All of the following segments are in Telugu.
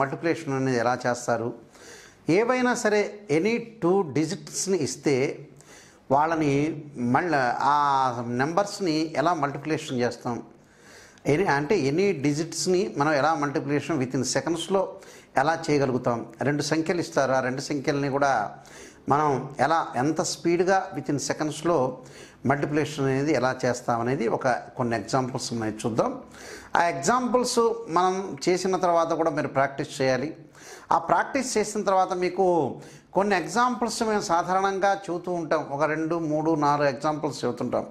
మల్టిప్లికేషన్ అనేది ఎలా చేస్తారు ఏవైనా సరే ఎనీ టూ డిజిట్స్ని ఇస్తే వాళ్ళని మళ్ళీ ఆ నెంబర్స్ని ఎలా మల్టిప్లికేషన్ చేస్తాం ఎనీ అంటే ఎనీ డిజిట్స్ని మనం ఎలా మల్టిప్లికేషన్ విత్ ఇన్ సెకండ్స్లో ఎలా చేయగలుగుతాం రెండు సంఖ్యలు ఇస్తారు ఆ రెండు సంఖ్యలని కూడా మనం ఎలా ఎంత స్పీడ్గా విత్ ఇన్ సెకండ్స్లో మల్టిప్లికేషన్ అనేది ఎలా చేస్తామనేది ఒక కొన్ని ఎగ్జాంపుల్స్ ఉన్నాయి చూద్దాం ఆ ఎగ్జాంపుల్స్ మనం చేసిన తర్వాత కూడా మీరు ప్రాక్టీస్ చేయాలి ఆ ప్రాక్టీస్ చేసిన తర్వాత మీకు కొన్ని ఎగ్జాంపుల్స్ మేము సాధారణంగా చెబుతూ ఉంటాం ఒక రెండు మూడు నాలుగు ఎగ్జాంపుల్స్ చెబుతుంటాం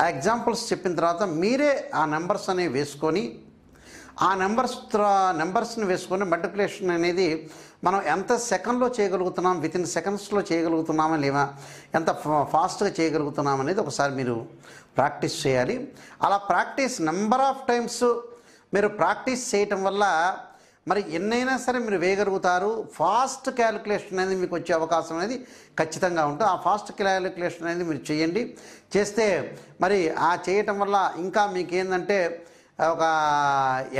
ఆ ఎగ్జాంపుల్స్ చెప్పిన తర్వాత మీరే ఆ నెంబర్స్ అనేవి వేసుకొని ఆ నెంబర్స్ నెంబర్స్ని వేసుకొని మల్టిప్లికేషన్ అనేది మనం ఎంత సెకండ్లో చేయగలుగుతున్నాం విత్ ఇన్ సెకండ్స్లో చేయగలుగుతున్నామా లేవా ఎంత ఫాస్ట్గా చేయగలుగుతున్నాం అనేది ఒకసారి మీరు ప్రాక్టీస్ చేయాలి అలా ప్రాక్టీస్ నెంబర్ ఆఫ్ టైమ్స్ మీరు ప్రాక్టీస్ చేయటం వల్ల మరి ఎన్నైనా సరే మీరు వేయగలుగుతారు ఫాస్ట్ క్యాలిక్యులేషన్ అనేది మీకు వచ్చే అవకాశం అనేది ఖచ్చితంగా ఉంటుంది ఆ ఫాస్ట్ క్యాలిక్యులేషన్ అనేది మీరు చేయండి చేస్తే మరి ఆ చేయటం వల్ల ఇంకా మీకు ఏంటంటే ఒక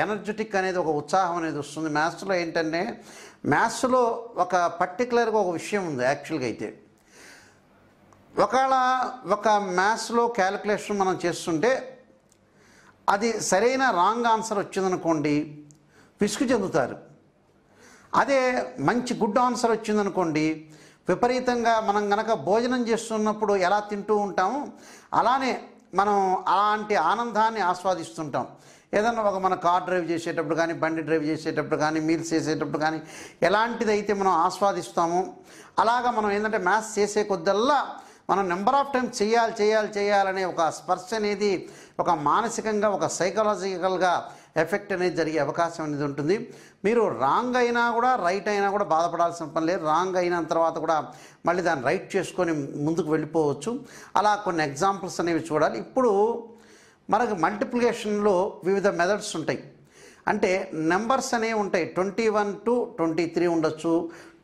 ఎనర్జెటిక్ అనేది ఒక ఉత్సాహం అనేది వస్తుంది మ్యాథ్స్లో ఏంటంటే మ్యాథ్స్లో ఒక పర్టికులర్గా ఒక విషయం ఉంది యాక్చువల్గా అయితే ఒకవేళ ఒక మ్యాథ్స్లో క్యాలిక్యులేషన్ మనం చేస్తుంటే అది సరైన రాంగ్ ఆన్సర్ వచ్చిందనుకోండి విసుగు చెందుతారు అదే మంచి గుడ్ ఆన్సర్ వచ్చిందనుకోండి విపరీతంగా మనం గనక భోజనం చేస్తున్నప్పుడు ఎలా తింటూ ఉంటామో అలానే మనం అలాంటి ఆనందాన్ని ఆస్వాదిస్తుంటాం ఏదన్నా ఒక మన కార్ డ్రైవ్ చేసేటప్పుడు కానీ బండి డ్రైవ్ చేసేటప్పుడు కానీ మీల్స్ చేసేటప్పుడు కానీ ఎలాంటిదైతే మనం ఆస్వాదిస్తామో అలాగా మనం ఏంటంటే మ్యాథ్స్ చేసే కొద్దల్లా మనం నెంబర్ ఆఫ్ టైమ్స్ చేయాలి చేయాలి చేయాలనే ఒక స్పర్శ అనేది ఒక మానసికంగా ఒక సైకలాజికల్గా ఎఫెక్ట్ అనేది జరిగే అవకాశం అనేది ఉంటుంది మీరు రాంగ్ అయినా కూడా రైట్ అయినా కూడా బాధపడాల్సిన పని లేదు రాంగ్ అయిన తర్వాత కూడా మళ్ళీ దాన్ని రైట్ చేసుకొని ముందుకు వెళ్ళిపోవచ్చు అలా కొన్ని ఎగ్జాంపుల్స్ అనేవి చూడాలి ఇప్పుడు మనకు మల్టిప్లికేషన్లో వివిధ మెథడ్స్ ఉంటాయి అంటే నెంబర్స్ అనేవి ఉంటాయి twenty one to twenty three ఉండొచ్చు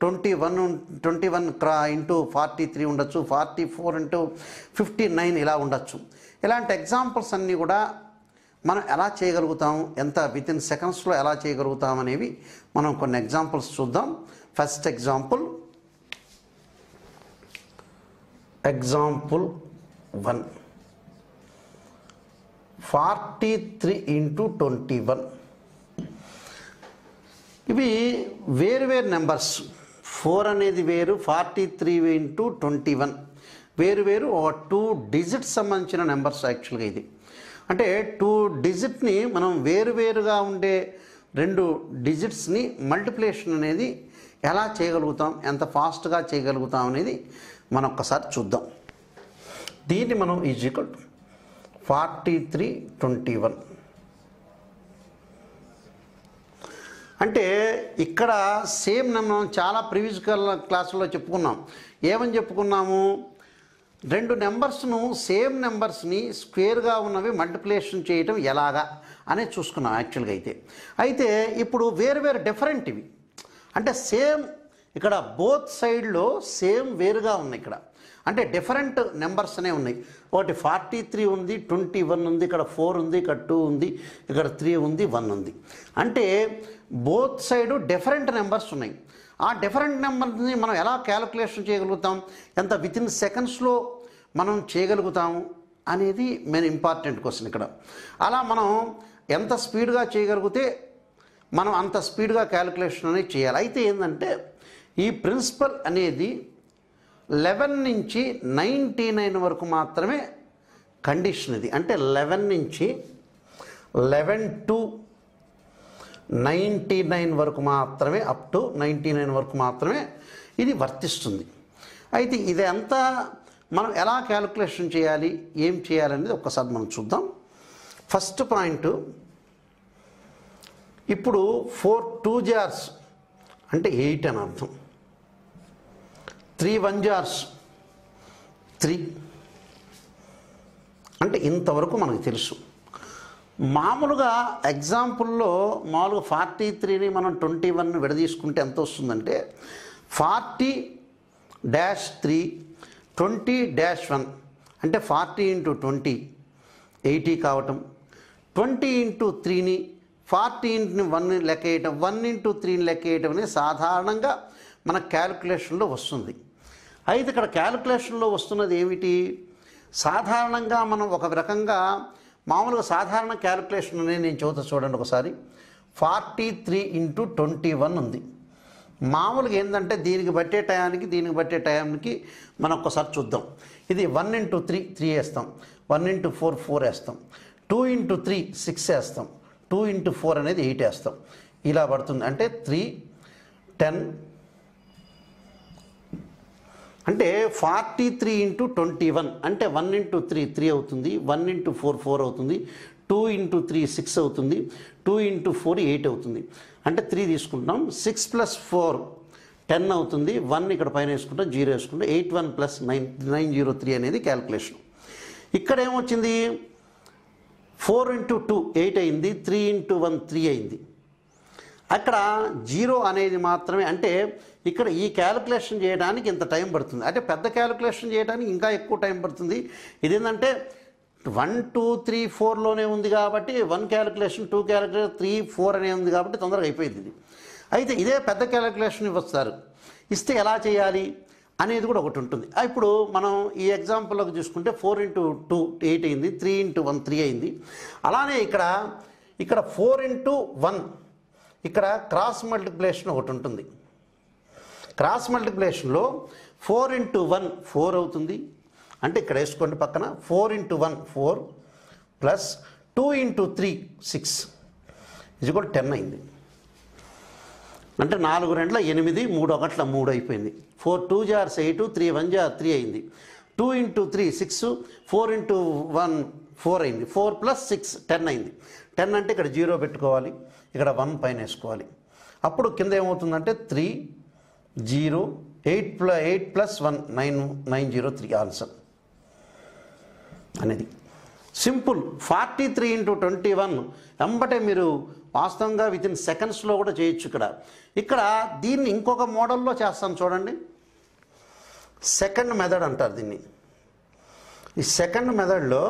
ట్వంటీ వన్ ట్వంటీ వన్ క్రా ఇంటూ ఫార్టీ త్రీ ఉండొచ్చు forty four into fifty nine ఇలా ఉండొచ్చు ఇలాంటి ఎగ్జాంపుల్స్ అన్నీ కూడా మనం ఎలా చేయగలుగుతాం ఎంత విత్ ఇన్ సెకండ్స్లో ఎలా చేయగలుగుతాం అనేవి మనం కొన్ని ఎగ్జాంపుల్స్ చూద్దాం first example example one forty three into twenty one ఇవి వేరు వేరు నెంబర్స్ ఫోర్ అనేది వేరు forty three into twenty one వేరు వేరు ఒక టూ డిజిట్స్ సంబంధించిన నెంబర్స్ యాక్చువల్గా ఇది అంటే టూ డిజిట్ని మనం వేరు వేరుగా ఉండే రెండు డిజిట్స్ని మల్టిప్లేషన్ అనేది ఎలా చేయగలుగుతాం ఎంత ఫాస్ట్గా చేయగలుగుతాం అనేది మనం ఒక్కసారి చూద్దాం దీన్ని మనం easy equal forty three twenty one అంటే ఇక్కడ సేమ్ మనం చాలా ప్రీవియస్ క్లాసుల్లో చెప్పుకున్నాం ఏమని చెప్పుకున్నాము రెండు నెంబర్స్ను సేమ్ నెంబర్స్ని స్క్వేర్గా ఉన్నవి మల్టిప్లేషన్ చేయటం ఎలాగా అనేది చూసుకున్నాం యాక్చువల్గా అయితే అయితే ఇప్పుడు వేరు డిఫరెంట్ ఇవి అంటే సేమ్ ఇక్కడ బోత్ సైడ్లో సేమ్ వేరుగా ఉన్నాయి ఇక్కడ అంటే డిఫరెంట్ నెంబర్స్ అనే ఉన్నాయి ఒకటి ఫార్టీ త్రీ ఉంది ట్వంటీ వన్ ఉంది ఇక్కడ ఫోర్ ఉంది ఇక్కడ టూ ఉంది ఇక్కడ త్రీ ఉంది వన్ ఉంది అంటే బోత్ సైడ్ డిఫరెంట్ నెంబర్స్ ఉన్నాయి ఆ డిఫరెంట్ నెంబర్ని మనం ఎలా క్యాలిక్యులేషన్ చేయగలుగుతాం ఎంత విత్ ఇన్ సెకండ్స్లో మనం చేయగలుగుతాము అనేది మెయిన్ ఇంపార్టెంట్ క్వశ్చన్ ఇక్కడ అలా మనం ఎంత స్పీడ్గా చేయగలిగితే మనం అంత స్పీడ్గా క్యాలిక్యులేషన్ అనేది చేయాలి అయితే ఏంటంటే ఈ ప్రిన్సిపల్ అనేది లెవెన్ నుంచి నైంటీ నైన్ వరకు మాత్రమే కండిషన్ ఇది అంటే లెవెన్ నుంచి లెవెన్ టు నైంటీ నైన్ వరకు మాత్రమే అప్ టు నైంటీ నైన్ వరకు మాత్రమే ఇది వర్తిస్తుంది అయితే ఇదంతా మనం ఎలా క్యాలిక్యులేషన్ చేయాలి ఏం చేయాలనేది ఒక్కసారి మనం చూద్దాం ఫస్ట్ పాయింట్ ఇప్పుడు ఫోర్ టూ జార్స్ అంటే ఎయిట్ అని అర్థం త్రీ వన్ జార్స్ త్రీ అంటే ఇంతవరకు మనకు తెలుసు మామూలుగా ఎగ్జాంపుల్లో మామూలుగా ఫార్టీ త్రీని మనం ట్వంటీ వన్ విడదీసుకుంటే ఎంత వస్తుందంటే forty dash three twenty dash one అంటే ఫార్టీ ఇంటూ ట్వంటీ ఎయిటీ కావటం ట్వంటీ ఇంటూ త్రీని ఫార్టీ ఇంటూ వన్ లెక్క వేయటం వన్ ఇంటూ త్రీని లెక్క వేయటం అనేది సాధారణంగా మన క్యాలిక్యులేషన్లో వస్తుంది అయితే ఇక్కడ క్యాలిక్యులేషన్లో వస్తున్నది ఏమిటి సాధారణంగా మనం ఒక రకంగా మామూలుగా సాధారణ క్యాలిక్యులేషన్ అనేది నేను చదువుతా చూడండి ఒకసారి forty three into twenty one ఉంది మామూలుగా ఏంటంటే దీనికి బట్టే టయానికి దీనికి బట్టే టయానికి మనం ఒకసారి చూద్దాం ఇది వన్ ఇంటూ త్రీ త్రీ వేస్తాం వన్ ఇంటూ ఫోర్ ఫోర్ వేస్తాం టూ ఇంటూ త్రీ సిక్స్ వేస్తాం టూ ఇంటూ ఫోర్ అనేది ఎయిట్ వేస్తాం ఇలా పడుతుంది అంటే త్రీ టెన్ అంటే forty three into twenty one అంటే వన్ ఇంటూ త్రీ త్రీ అవుతుంది వన్ ఇంటూ ఫోర్ ఫోర్ అవుతుంది టూ ఇంటూ త్రీ సిక్స్ అవుతుంది టూ ఇంటూ ఫోర్ ఎయిట్ అవుతుంది అంటే త్రీ తీసుకుంటున్నాం సిక్స్ ప్లస్ ఫోర్ టెన్ అవుతుంది వన్ ఇక్కడ పైన వేసుకుంటాం జీరో వేసుకుంటాం eight one plus nine nine zero three అనేది క్యాల్కులేషన్ ఇక్కడ ఏమొచ్చింది ఫోర్ ఇంటూ టూ ఎయిట్ అయింది త్రీ ఇంటూ వన్ త్రీ అయింది అక్కడ జీరో అనేది మాత్రమే అంటే ఇక్కడ ఈ క్యాలిక్యులేషన్ చేయడానికి ఇంత టైం పడుతుంది అంటే పెద్ద క్యాలిక్యులేషన్ చేయడానికి ఇంకా ఎక్కువ టైం పడుతుంది ఇది ఏంటంటే వన్ టూ త్రీ ఫోర్లోనే ఉంది కాబట్టి one calculation two calculation three four అనే ఉంది కాబట్టి తొందరగా అయిపోయింది ఇది అయితే ఇదే పెద్ద క్యాలిక్యులేషన్ ఇవ్వస్తారు ఇస్తే ఎలా చేయాలి అనేది కూడా ఒకటి ఉంటుంది ఇప్పుడు మనం ఈ ఎగ్జాంపుల్లోకి చూసుకుంటే ఫోర్ ఇంటూ టూ ఎయిట్ అయింది త్రీ ఇంటూ వన్ త్రీ అయింది అలానే ఇక్కడ ఇక్కడ ఫోర్ ఇంటూ వన్ ఇక్కడ క్రాస్ మల్టిప్లేషన్ ఒకటి ఉంటుంది క్రాస్ మల్టిప్లేషన్లో ఫోర్ ఇంటూ వన్ ఫోర్ అవుతుంది అంటే ఇక్కడ వేసుకోండి పక్కన four into one four plus two into three six ఇది కూడా టెన్ అయింది అంటే నాలుగు రెండ్ల ఎనిమిది మూడు ఒకట్ల మూడు అయిపోయింది ఫోర్ టూ జార్స్ ఎయిట్ త్రీ వన్ జార్ త్రీ అయింది two into three six four into one four అయింది ఫోర్ ప్లస్ సిక్స్ టెన్ అయింది టెన్ అంటే ఇక్కడ జీరో పెట్టుకోవాలి ఇక్కడ వన్ పైన వేసుకోవాలి అప్పుడు కింద ఏమవుతుందంటే త్రీ జీరో ఎయిట్ ప్ల eight plus one nine nine zero three answer అనేది simple forty three into twenty one వెంబటే మీరు వాస్తవంగా విత్ ఇన్ సెకండ్స్లో కూడా చేయొచ్చు ఇక్కడ ఇక్కడ దీన్ని ఇంకొక మోడల్లో చేస్తాను చూడండి సెకండ్ మెథడ్ అంటారు దీన్ని ఈ సెకండ్ మెథడ్లో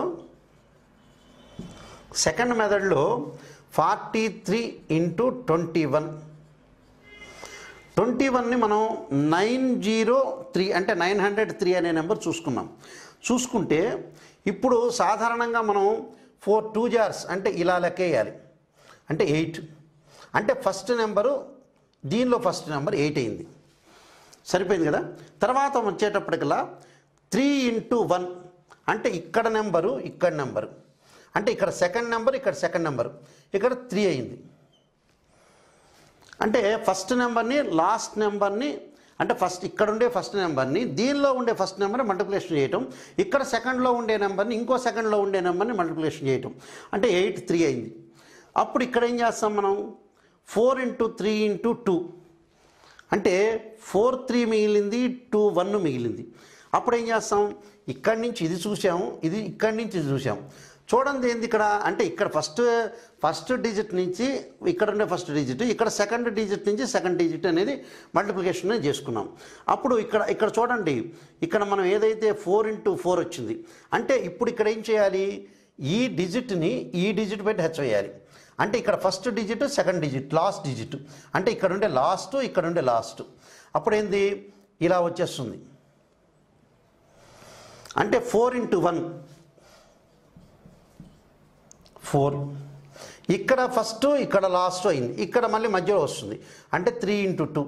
సెకండ్ మెథడ్లో forty three into twenty one twenty వన్ని మనం నైన్ జీరో త్రీ అంటే నైన్ హండ్రెడ్ త్రీ అనే నెంబర్ చూసుకున్నాం చూసుకుంటే ఇప్పుడు సాధారణంగా మనం ఫోర్ టూ జార్స్ అంటే ఇలా లెక్కేయాలి అంటే ఎయిట్ అంటే ఫస్ట్ నెంబరు దీనిలో ఫస్ట్ నెంబర్ ఎయిట్ అయింది సరిపోయింది కదా తర్వాత వచ్చేటప్పటికల్లా త్రీ ఇంటూ వన్ అంటే ఇక్కడ నెంబరు ఇక్కడ నెంబరు అంటే ఇక్కడ సెకండ్ నెంబర్ ఇక్కడ సెకండ్ నెంబర్ ఇక్కడ త్రీ అయింది అంటే ఫస్ట్ నెంబర్ని లాస్ట్ నెంబర్ని అంటే ఫస్ట్ ఇక్కడ ఉండే ఫస్ట్ నెంబర్ని దీనిలో ఉండే ఫస్ట్ నెంబర్ని మల్టిప్లికేషన్ చేయటం ఇక్కడ సెకండ్లో ఉండే నెంబర్ని ఇంకో సెకండ్లో ఉండే నెంబర్ని మల్టిప్లికేషన్ చేయటం అంటే ఎయిట్ త్రీ అయింది అప్పుడు ఇక్కడ ఏం చేస్తాం మనం four into three into two అంటే ఫోర్ త్రీ మిగిలింది టూ వన్ మిగిలింది అప్పుడు ఏం చేస్తాం ఇక్కడి నుంచి ఇది చూసాము ఇది ఇక్కడి నుంచి ఇది చూసాము చూడండి ఏంది ఇక్కడ అంటే ఇక్కడ ఫస్ట్ ఫస్ట్ డిజిట్ నుంచి ఇక్కడ ఉండే ఫస్ట్ డిజిట్ ఇక్కడ సెకండ్ డిజిట్ నుంచి సెకండ్ డిజిట్ అనేది మల్టిప్లికేషన్ చేసుకున్నాం అప్పుడు ఇక్కడ ఇక్కడ చూడండి ఇక్కడ మనం ఏదైతే ఫోర్ ఇంటూ ఫోర్ వచ్చింది అంటే ఇప్పుడు ఇక్కడ ఏం చేయాలి ఈ డిజిట్ని ఈ డిజిట్ పెట్టి హెచ్ వేయాలి అంటే ఇక్కడ first digit second digit last digit అంటే ఇక్కడ ఉండే లాస్ట్ ఇక్కడ ఉండే లాస్ట్ అప్పుడు ఏంది ఇలా వచ్చేస్తుంది అంటే ఫోర్ ఇంటూ వన్ ఫోర్ ఇక్కడ ఫస్ట్ ఇక్కడ లాస్ట్ అయింది ఇక్కడ మళ్ళీ మధ్యలో వస్తుంది అంటే త్రీ ఇంటూ టూ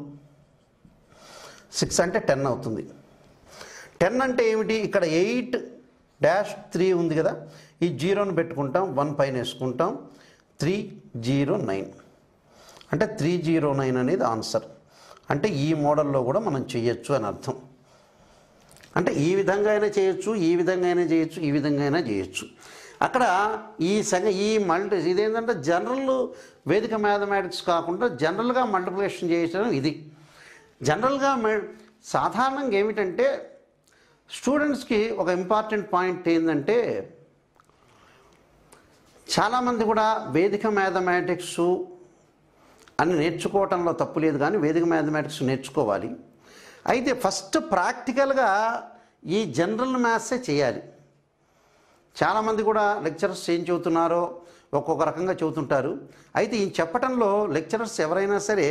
సిక్స్ అంటే టెన్ అవుతుంది టెన్ అంటే ఏమిటి ఇక్కడ ఎయిట్ డాష్ త్రీ ఉంది కదా ఈ జీరోను పెట్టుకుంటాం వన్ పైన వేసుకుంటాం త్రీ జీరో నైన్ అంటే త్రీ జీరో నైన్ అనేది ఆన్సర్ అంటే ఈ మోడల్లో కూడా మనం చేయొచ్చు అని అర్థం అంటే ఈ విధంగా అయినా చేయొచ్చు ఈ విధంగా అయినా చేయొచ్చు ఈ విధంగా అయినా చేయొచ్చు అక్కడ ఈ సంగ ఈ మల్టీ ఇదేంటంటే జనరల్ వేదిక మ్యాథమెటిక్స్ కాకుండా జనరల్గా మల్టిప్లికేషన్ చేయడం ఇది జనరల్గా సాధారణంగా ఏమిటంటే స్టూడెంట్స్కి ఒక ఇంపార్టెంట్ పాయింట్ ఏంటంటే చాలామంది కూడా వేదిక మ్యాథమెటిక్స్ అని నేర్చుకోవటంలో తప్పు లేదు కానీ వేదిక మ్యాథమెటిక్స్ నేర్చుకోవాలి అయితే ఫస్ట్ ప్రాక్టికల్గా ఈ జనరల్ మ్యాథ్సే చేయాలి చాలామంది కూడా లెక్చరర్స్ ఏం చదువుతున్నారో ఒక్కొక్క రకంగా చదువుతుంటారు అయితే ఈ చెప్పటంలో లెక్చరర్స్ ఎవరైనా సరే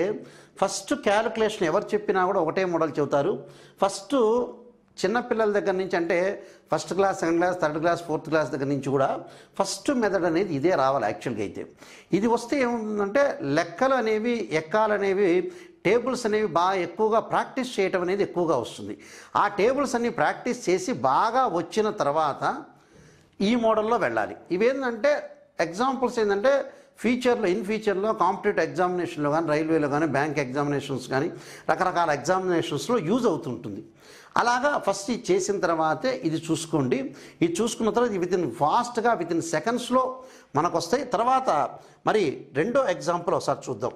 ఫస్ట్ క్యాలిక్యులేషన్ ఎవరు చెప్పినా కూడా ఒకటే మోడల్ చెబుతారు ఫస్ట్ చిన్నపిల్లల దగ్గర నుంచి అంటే first class second class third class fourth class దగ్గర నుంచి కూడా ఫస్ట్ మెథడ్ అనేది ఇదే రావాలి యాక్చువల్గా అయితే ఇది వస్తే ఏముందంటే లెక్కలు అనేవి ఎక్కాలు అనేవి టేబుల్స్ అనేవి బాగా ఎక్కువగా ప్రాక్టీస్ చేయటం అనేది ఎక్కువగా వస్తుంది ఆ టేబుల్స్ అన్ని ప్రాక్టీస్ చేసి బాగా వచ్చిన తర్వాత ఈ మోడల్లో వెళ్ళాలి ఇవేంటంటే ఎగ్జాంపుల్స్ ఏంటంటే ఫ్యూచర్లో ఇన్ ఫ్యూచర్లో కాంపిటేటివ్ ఎగ్జామినేషన్లో కానీ రైల్వేలో కానీ బ్యాంక్ ఎగ్జామినేషన్స్ కానీ రకరకాల ఎగ్జామినేషన్స్లో యూజ్ అవుతుంటుంది అలాగా ఫస్ట్ ఇది చేసిన తర్వాతే ఇది చూసుకోండి ఇది చూసుకున్న తర్వాత విత్ ఇన్ ఫాస్ట్గా విత్ ఇన్ సెకండ్స్లో మనకు వస్తాయి తర్వాత మరి రెండో ఎగ్జాంపుల్ ఒకసారి చూద్దాం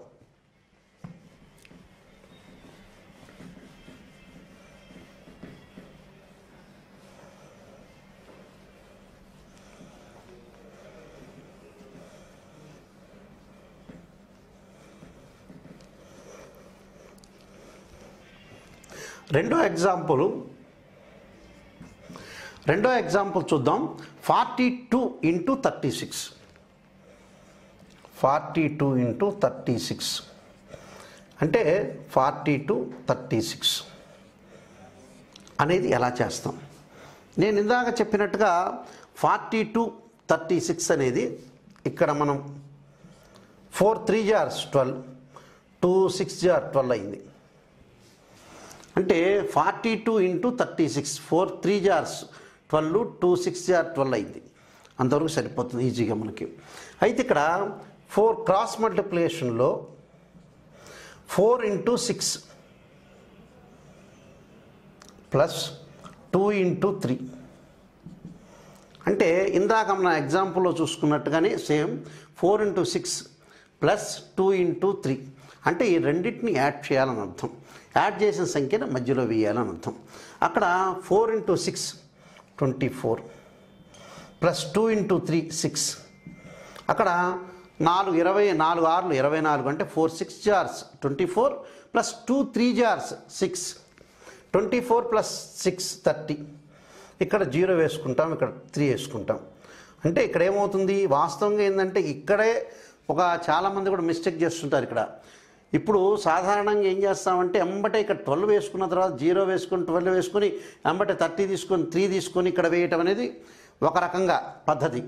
రెండో ఎగ్జాంపుల్ రెండో ఎగ్జాంపుల్ చూద్దాం forty two into thirty six forty two into thirty six అంటే ఫార్టీ టూ థర్టీ సిక్స్ అనేది ఎలా చేస్తాం నేను ఇందాక చెప్పినట్టుగా ఫార్టీ టూ థర్టీ సిక్స్ అనేది ఇక్కడ మనం ఫోర్ త్రీ జార్స్ ట్వెల్వ్ టూ సిక్స్ జార్ ట్వెల్వ్ అయింది అంటే forty two into thirty six four three జార్స్ ట్వెల్వ్ టూ సిక్స్ జార్ ట్వెల్వ్ అయింది అంతవరకు సరిపోతుంది ఈజీగా మనకి అయితే ఇక్కడ ఫోర్ క్రాస్ మల్టిప్లికేషన్లో four into six plus two into three అంటే ఇందాక మన ఎగ్జాంపుల్లో చూసుకున్నట్టుగానే same four into six plus two into three అంటే ఈ రెండింటిని యాడ్ చేయాలని అర్థం యాడ్ చేసిన సంఖ్యను మధ్యలో వేయాలని అర్థం అక్కడ four into six twenty four plus two into three six అక్కడ నాలుగు ఇరవై నాలుగు ఆరులు ఇరవై నాలుగు అంటే ఫోర్ సిక్స్ జార్స్ twenty four plus two three జార్స్ six twenty four plus six thirty ఇక్కడ జీరో వేసుకుంటాం ఇక్కడ త్రీ వేసుకుంటాం అంటే ఇక్కడ ఏమవుతుంది వాస్తవంగా ఏంటంటే ఇక్కడే ఒక చాలామంది కూడా మిస్టేక్ చేస్తుంటారు ఇక్కడ ఇప్పుడు సాధారణంగా ఏం చేస్తామంటే ఎంబటే ఇక్కడ ట్వెల్వ్ వేసుకున్న తర్వాత జీరో వేసుకుని ట్వెల్వ్ వేసుకుని ఎంబటే థర్టీ తీసుకొని త్రీ తీసుకొని ఇక్కడ వేయటం అనేది ఒక రకంగా పద్ధతి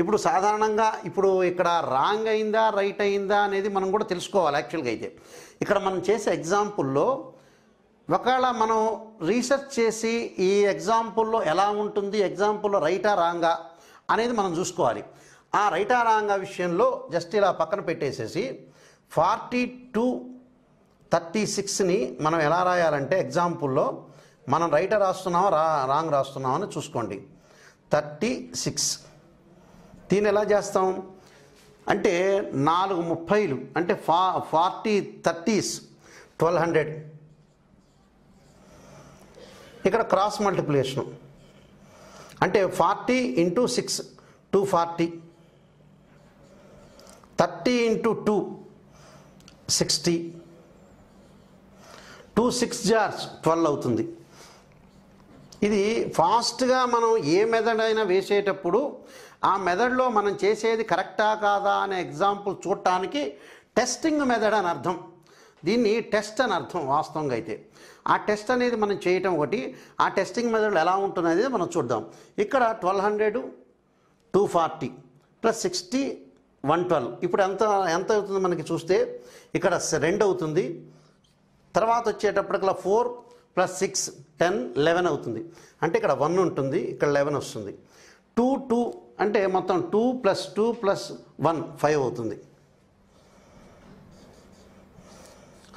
ఇప్పుడు సాధారణంగా ఇప్పుడు ఇక్కడ రాంగ్ అయిందా రైట్ అయిందా అనేది మనం కూడా తెలుసుకోవాలి యాక్చువల్గా అయితే ఇక్కడ మనం చేసే ఎగ్జాంపుల్లో ఒకవేళ మనం రీసెర్చ్ చేసి ఈ ఎగ్జాంపుల్లో ఎలా ఉంటుంది ఎగ్జాంపుల్లో రైటా రాంగా అనేది మనం చూసుకోవాలి ఆ రైటా రాంగా విషయంలో జస్ట్ ఇలా పక్కన పెట్టేసేసి ఫార్టీ టూ థర్టీ సిక్స్ని మనం ఎలా రాయాలంటే ఎగ్జాంపుల్లో మనం రైట్ రాస్తున్నామా రా రాంగ్ రాస్తున్నామని చూసుకోండి థర్టీ సిక్స్ దీన్ని ఎలా చేస్తాం అంటే నాలుగు ముప్పైలు అంటే ఫా ఫార్టీ థర్టీస్ ట్వెల్వ్ హండ్రెడ్ ఇక్కడ క్రాస్ మల్టిప్లికేషను అంటే forty into six two forty thirty into two sixty two six జార్స్ ట్వెల్వ్ అవుతుంది ఇది ఫాస్ట్గా మనం ఏ మెథడ్ అయినా వేసేటప్పుడు ఆ మెథడ్లో మనం చేసేది కరెక్టా కాదా అనే ఎగ్జాంపుల్ చూడటానికి టెస్టింగ్ మెథడ్ అని అర్థం దీన్ని టెస్ట్ అని అర్థం వాస్తవంగా అయితే ఆ టెస్ట్ అనేది మనం చేయటం ఒకటి ఆ టెస్టింగ్ మెథడ్ ఎలా ఉంటుంది అనేది మనం చూద్దాం ఇక్కడ twelve hundred two forty plus sixty one twelve ఇప్పుడు ఎంత ఎంత అవుతుంది మనకి చూస్తే ఇక్కడ రెండు అవుతుంది తర్వాత వచ్చేటప్పటికల్లా four plus six ten eleven అవుతుంది అంటే ఇక్కడ వన్ ఉంటుంది ఇక్కడ లెవెన్ వస్తుంది టూ టూ అంటే మొత్తం two plus two plus one five అవుతుంది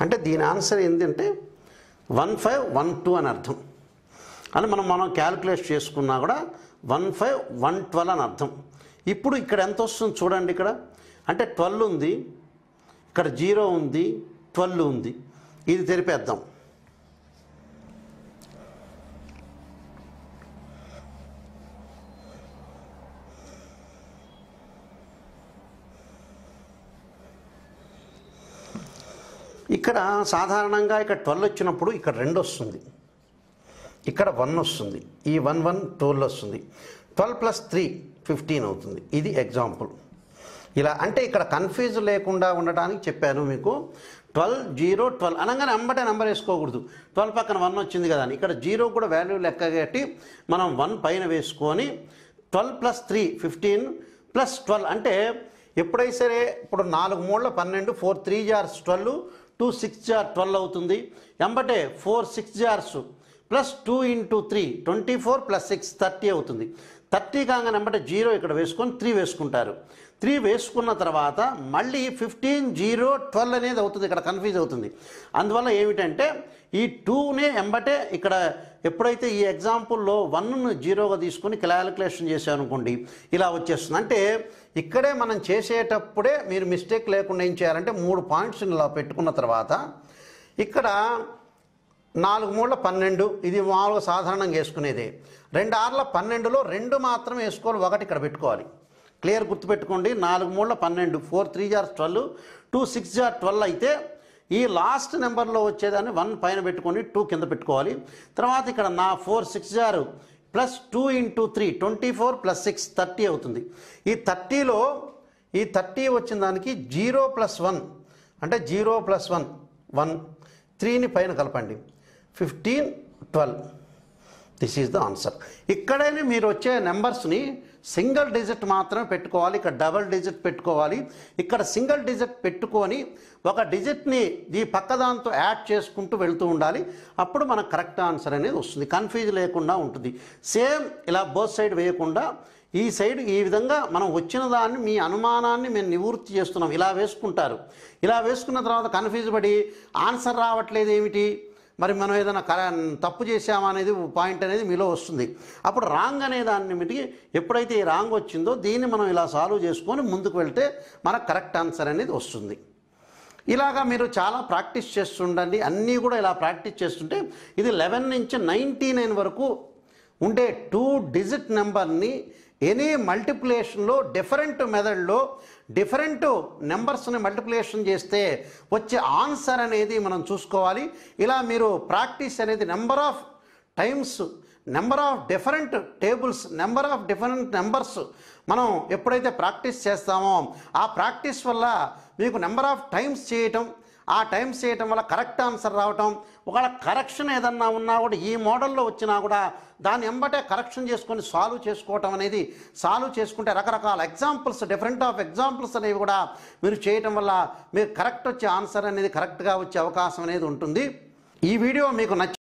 అంటే దీని ఆన్సర్ ఏంటంటే వన్ ఫైవ్ వన్ టూ అని అర్థం అని మనం మనం క్యాలిక్యులేట్ చేసుకున్నా కూడా వన్ ఫైవ్ వన్ ట్వెల్వ్ అని అర్థం ఇప్పుడు ఇక్కడ ఎంత వస్తుంది చూడండి ఇక్కడ అంటే ట్వెల్వ్ ఉంది ఇక్కడ జీరో ఉంది ట్వెల్వ్ ఉంది ఇది తెరిపేద్దాం ఇక్కడ సాధారణంగా ఇక్కడ ట్వెల్వ్ వచ్చినప్పుడు ఇక్కడ రెండు వస్తుంది ఇక్కడ వన్ వస్తుంది ఈ వన్ వన్ ట్వెల్వ్ వస్తుంది ట్వెల్వ్ ప్లస్ త్రీ ఫిఫ్టీన్ అవుతుంది ఇది ఎగ్జాంపుల్ ఇలా అంటే ఇక్కడ కన్ఫ్యూజ్ లేకుండా ఉండటానికి చెప్పాను మీకు ట్వెల్వ్ జీరో ట్వెల్వ్ అనగానే అంబటే నెంబర్ వేసుకోకూడదు ట్వెల్వ్ పక్కన వన్ వచ్చింది కదా అని ఇక్కడ జీరో కూడా వాల్యూ కట్టి మనం వన్ పైన వేసుకొని twelve plus three fifteen plus twelve అంటే ఎప్పుడైతే సరే ఇప్పుడు నాలుగు మూడులో పన్నెండు ఫోర్ త్రీ జార్స్ ట్వెల్వ్ టూ సిక్స్ జార్ ట్వెల్వ్ అవుతుంది ఎంబటే ఫోర్ సిక్స్ జార్స్ plus two into three twenty four plus six thirty అవుతుంది థర్టీ కాగానే వెంబట జీరో ఇక్కడ వేసుకొని త్రీ వేసుకుంటారు త్రీ వేసుకున్న తర్వాత మళ్ళీ ఫిఫ్టీన్ జీరో ట్వెల్వ్ అనేది అవుతుంది ఇక్కడ కన్ఫ్యూజ్ అవుతుంది అందువల్ల ఏమిటంటే ఈ టూనే ఎంబటే ఇక్కడ ఎప్పుడైతే ఈ ఎగ్జాంపుల్లో వన్ను జీరోగా తీసుకుని క్యాలిక్యులేషన్ చేశామనుకోండి ఇలా వచ్చేస్తుంది అంటే ఇక్కడే మనం చేసేటప్పుడే మీరు మిస్టేక్ లేకుండా ఏం చేయాలంటే మూడు పాయింట్స్ ఇలా పెట్టుకున్న తర్వాత ఇక్కడ నాలుగు మూడు పన్నెండు ఇది మామూలుగా సాధారణంగా వేసుకునేది రెండు ఆర్ల పన్నెండులో రెండు మాత్రం వేసుకోవాలి ఒకటి ఇక్కడ పెట్టుకోవాలి క్లియర్ గుర్తుపెట్టుకోండి నాలుగు మూడుల పన్నెండు ఫోర్ త్రీ జార్ ట్వెల్వ్ టూ సిక్స్ జార్ ట్వెల్వ్ అయితే ఈ లాస్ట్ నెంబర్లో వచ్చేదాన్ని వన్ పైన పెట్టుకొని టూ కింద పెట్టుకోవాలి తర్వాత ఇక్కడ నా ఫోర్ సిక్స్ జారు plus two into three twenty four plus six thirty అవుతుంది ఈ థర్టీలో ఈ థర్టీ వచ్చిన దానికి జీరో ప్లస్ వన్ అంటే జీరో ప్లస్ వన్ వన్ త్రీని పైన కలపండి fifteen twelve this is the answer ఇక్కడైనా మీరు వచ్చే నెంబర్స్ని సింగిల్ డిజిట్ మాత్రమే పెట్టుకోవాలి ఇక్కడ డబల్ డిజిట్ పెట్టుకోవాలి ఇక్కడ సింగిల్ డిజిట్ పెట్టుకొని ఒక డిజిట్ని ఈ పక్కదాంతో యాడ్ చేసుకుంటూ వెళ్తూ ఉండాలి అప్పుడు మనకు కరెక్ట్ ఆన్సర్ అనేది వస్తుంది కన్ఫ్యూజ్ లేకుండా ఉంటుంది సేమ్ ఇలా బోత్ సైడ్ వేయకుండా ఈ సైడ్ ఈ విధంగా మనం వచ్చిన దాన్ని మీ అనుమానాన్ని మేము నివృత్తి చేస్తున్నాం ఇలా వేసుకుంటారు ఇలా వేసుకున్న తర్వాత కన్ఫ్యూజ్ పడి ఆన్సర్ రావట్లేదు ఏమిటి మరి మనం ఏదైనా కర తప్పు చేసామా అనేది పాయింట్ అనేది మీలో వస్తుంది అప్పుడు రాంగ్ అనే దాన్ని మీటికి ఎప్పుడైతే ఈ రాంగ్ వచ్చిందో దీన్ని మనం ఇలా సాల్వ్ చేసుకొని ముందుకు వెళ్తే మనకు కరెక్ట్ ఆన్సర్ అనేది వస్తుంది ఇలాగా మీరు చాలా ప్రాక్టీస్ చేస్తుండండి అన్నీ కూడా ఇలా ప్రాక్టీస్ చేస్తుంటే ఇది లెవెన్ నుంచి నైంటీ నైన్ వరకు ఉండే టూ డిజిట్ నెంబర్ని ఎనీ మల్టిప్లేషన్లో డిఫరెంట్ మెథడ్లో డిఫరెంట్ నెంబర్స్ని మల్టిప్లికేషన్ చేస్తే వచ్చే ఆన్సర్ అనేది మనం చూసుకోవాలి ఇలా మీరు ప్రాక్టీస్ అనేది number of times number of different tables number of different numbers మనం ఎప్పుడైతే ప్రాక్టీస్ చేస్తామో ఆ ప్రాక్టీస్ వల్ల మీకు నెంబర్ ఆఫ్ టైమ్స్ చేయటం ఆ టైమ్స్ చేయటం వల్ల కరెక్ట్ ఆన్సర్ రావటం ఒకవేళ కరెక్షన్ ఏదన్నా ఉన్నా కూడా ఈ మోడల్లో వచ్చినా కూడా దాని ఎంబటే కరెక్షన్ చేసుకొని సాల్వ్ చేసుకోవటం అనేది సాల్వ్ చేసుకుంటే రకరకాల ఎగ్జాంపుల్స్ డిఫరెంట్ ఆఫ్ ఎగ్జాంపుల్స్ అనేవి కూడా మీరు చేయటం వల్ల మీరు కరెక్ట్ వచ్చే ఆన్సర్ అనేది కరెక్ట్గా వచ్చే అవకాశం అనేది ఉంటుంది ఈ వీడియో మీకు నచ్చి